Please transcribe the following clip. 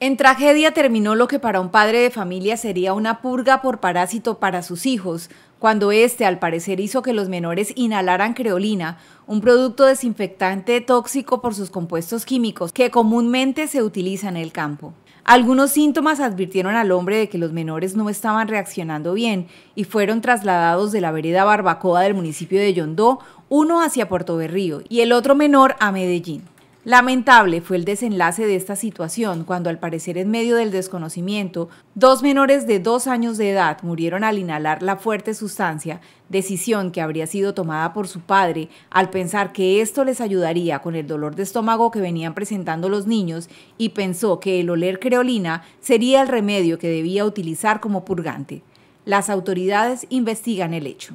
En tragedia terminó lo que para un padre de familia sería una purga por parásito para sus hijos, cuando éste, al parecer hizo que los menores inhalaran creolina, un producto desinfectante tóxico por sus compuestos químicos que comúnmente se utiliza en el campo. Algunos síntomas advirtieron al hombre de que los menores no estaban reaccionando bien y fueron trasladados de la vereda Barbacoa del municipio de Yondó, uno hacia Puerto Berrío y el otro menor a Medellín. Lamentable fue el desenlace de esta situación cuando al parecer en medio del desconocimiento, dos menores de dos años de edad murieron al inhalar la fuerte sustancia, decisión que habría sido tomada por su padre al pensar que esto les ayudaría con el dolor de estómago que venían presentando los niños y pensó que el oler creolina sería el remedio que debía utilizar como purgante. Las autoridades investigan el hecho.